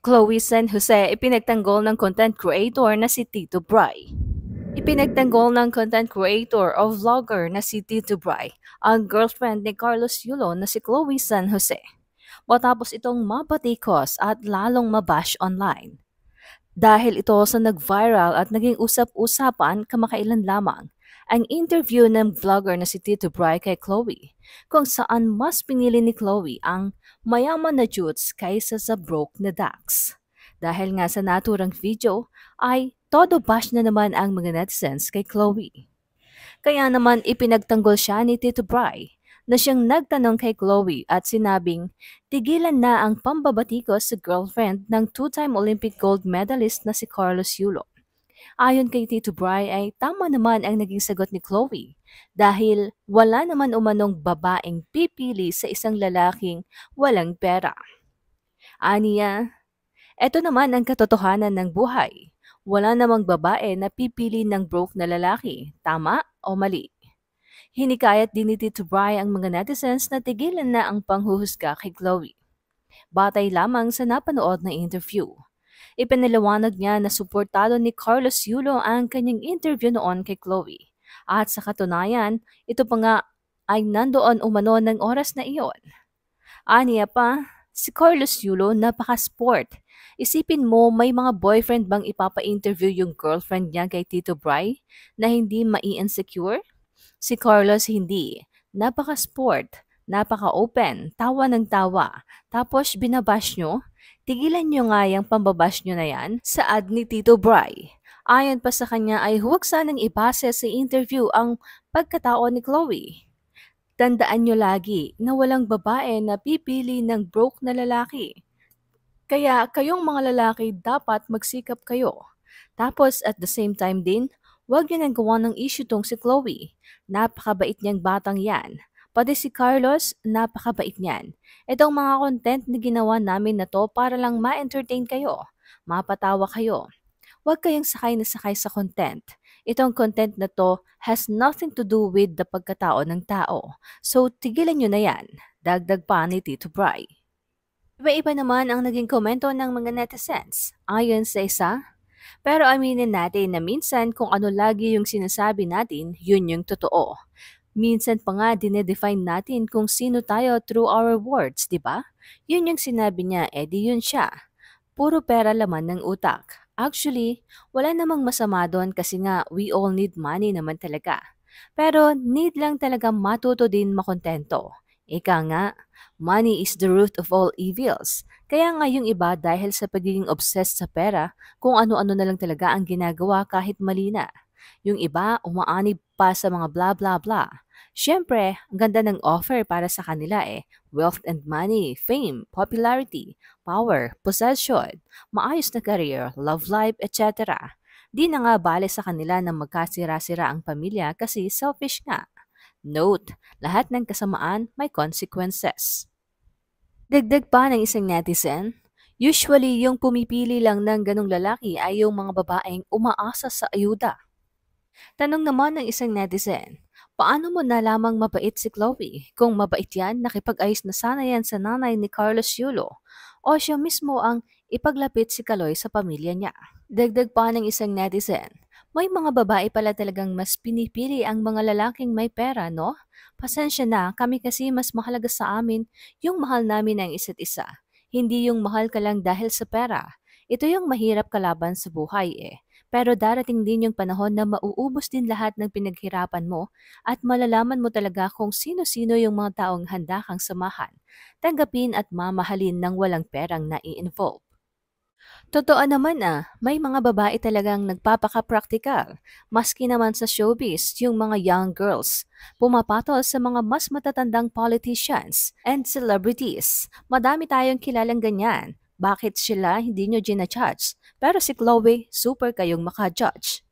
Chloe San Jose ipinagtanggol ng content creator na si Tito Bry. Ipinagtanggol ng content creator o vlogger na si Tito Bry ang girlfriend ni Carlos Yulo na si Chloe San Jose. Matapos itong mabatikos at lalong mabash online. Dahil ito sa nag-viral at naging usap-usapan kamakailan lamang ang interview ng vlogger na si Tito Bry kay Chloe, kung saan mas pinili ni Chloe ang mayaman na Jutes kaysa sa broke na Dax. Dahil nga sa naturang video ay todo bash na naman ang mga netizens kay Chloe. Kaya naman ipinagtanggol siya ni Tito Bry na siyang nagtanong kay Chloe at sinabing tigilan na ang pambabatikos sa girlfriend ng two-time Olympic gold medalist na si Carlos Yulo Ayon kay Tito Bry ay tama naman ang naging sagot ni Chloe dahil wala naman umanong babaeng pipili sa isang lalaking walang pera. Aniya, eto naman ang katotohanan ng buhay. Wala namang babae na pipili ng broke na lalaki, tama o mali. Hinikayat din ni Tito Bry ang mga netizens na tigilan na ang panghuhusga kay Chloe. Batay lamang sa napanood na interview. Ipinaliwanag niya na suportado ni Carlos Yulo ang kanyang interview noon kay Chloe. At sa katunayan, ito pa nga ay nandoon umano ng oras na iyon. Aniya pa, si Carlos Yulo napaka-sport. Isipin mo may mga boyfriend bang ipapa-interview yung girlfriend niya kay Tito Bry na hindi mai-insecure? Si Carlos hindi. Napaka-sport. Napaka-open, tawa ng tawa. Tapos binabash nyo, tigilan nyo nga yung pambabash nyo na yan sa ad ni Tito Bry. Ayon pa sa kanya ay huwag sanang ibase sa interview ang pagkatao ni Chloe. Tandaan nyo lagi na walang babae na pipili ng broke na lalaki. Kaya kayong mga lalaki dapat magsikap kayo. Tapos at the same time din, huwag nyo nang gawa ng issue tong si Chloe. Napakabait niyang batang yan. Pati si Carlos, napakabait niyan. Itong mga content na ginawa namin na to para lang ma-entertain kayo, mapatawa kayo. Huwag kayong sakay na sakay sa content. Itong content na to has nothing to do with the pagkatao ng tao. So tigilan nyo na yan. Dagdag pa ni Tito Bry. Iba-iba naman ang naging komento ng mga netizens. Ayon sa isa, pero aminin natin na minsan kung ano lagi yung sinasabi natin, yun yung totoo. Minsan pa nga dinedefine natin kung sino tayo through our words, di ba? Yun yung sinabi niya, edi eh yun siya. Puro pera laman ng utak. Actually, wala namang masama doon kasi nga we all need money naman talaga. Pero need lang talaga matuto din makontento. Ika nga, money is the root of all evils. Kaya nga yung iba dahil sa pagiging obsessed sa pera, kung ano-ano na lang talaga ang ginagawa kahit mali na. Yung iba, umaanib pa sa mga bla bla bla. Siyempre, ang ganda ng offer para sa kanila eh. Wealth and money, fame, popularity, power, possession, maayos na career, love life, etc. Di na nga bale sa kanila na magkasira-sira ang pamilya kasi selfish nga. Note, lahat ng kasamaan may consequences. Dagdag pa ng isang netizen, usually yung pumipili lang ng ganong lalaki ay yung mga babaeng umaasa sa ayuda Tanong naman ng isang netizen, paano mo nalamang mabait si Chloe? Kung mabait yan, nakipag-ayos na sana yan sa nanay ni Carlos Yulo. O siya mismo ang ipaglapit si Kaloy sa pamilya niya. Dagdag pa ng isang netizen, may mga babae pala talagang mas pinipili ang mga lalaking may pera, no? Pasensya na, kami kasi mas mahalaga sa amin yung mahal namin ang isa't isa. Hindi yung mahal ka lang dahil sa pera. Ito yung mahirap kalaban sa buhay eh. Pero darating din yung panahon na mauubos din lahat ng pinaghirapan mo at malalaman mo talaga kung sino-sino yung mga taong handa kang samahan, tanggapin at mamahalin ng walang perang nai-involve. Totoo naman ah, may mga babae talagang nagpapaka-practical. Maski naman sa showbiz, yung mga young girls, pumapatol sa mga mas matatandang politicians and celebrities. Madami tayong kilalang ganyan. Bakit sila hindi nyo ginajudge? Pero si Chloe, super kayong maka-judge.